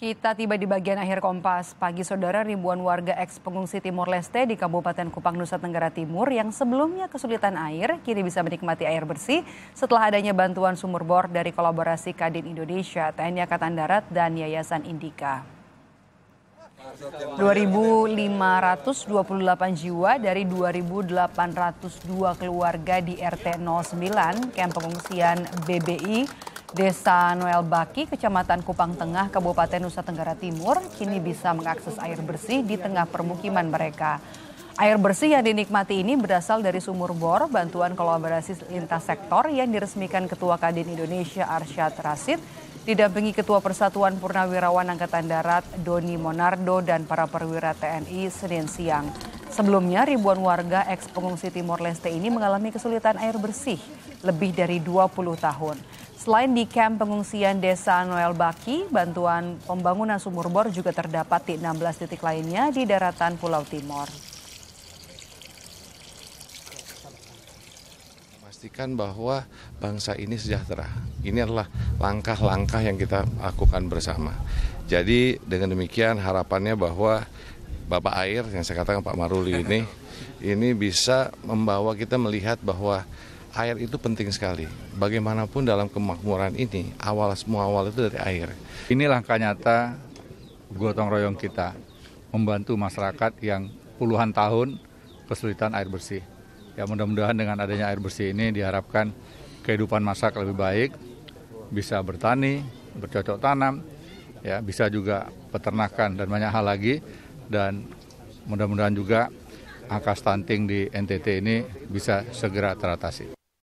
Kita tiba di bagian akhir Kompas. Pagi saudara ribuan warga eks pengungsi Timur Leste di Kabupaten Kupang Nusa Tenggara Timur yang sebelumnya kesulitan air kini bisa menikmati air bersih setelah adanya bantuan sumur bor dari kolaborasi Kadin Indonesia, TNI Angkatan Darat dan Yayasan Indika. 2.528 jiwa dari 2.802 keluarga di RT 09 kamp pengungsian BBI Desa Noel Baki, Kecamatan Kupang Tengah, Kabupaten Nusa Tenggara Timur, kini bisa mengakses air bersih di tengah permukiman mereka. Air bersih yang dinikmati ini berasal dari sumur bor, bantuan kolaborasi lintas sektor yang diresmikan Ketua Kadin Indonesia Arsyad Rasid, didampingi Ketua Persatuan Purnawirawan Angkatan Darat Doni Monardo dan para perwira TNI Senin siang. Sebelumnya ribuan warga eks pengungsi Timor Leste ini mengalami kesulitan air bersih lebih dari 20 tahun. Selain di kamp pengungsian Desa Noel Baki, bantuan pembangunan sumur bor juga terdapat di 16 titik lainnya di daratan Pulau Timor. Memastikan bahwa bangsa ini sejahtera. Ini adalah langkah-langkah yang kita lakukan bersama. Jadi dengan demikian harapannya bahwa Bapak Air yang saya katakan Pak Maruli ini ini bisa membawa kita melihat bahwa air itu penting sekali. Bagaimanapun dalam kemakmuran ini, awal semua awal itu dari air. Ini langkah nyata gotong royong kita membantu masyarakat yang puluhan tahun kesulitan air bersih. Ya mudah-mudahan dengan adanya air bersih ini diharapkan kehidupan masyarakat lebih baik, bisa bertani, bercocok tanam, ya bisa juga peternakan dan banyak hal lagi dan mudah-mudahan juga angka stunting di NTT ini bisa segera teratasi.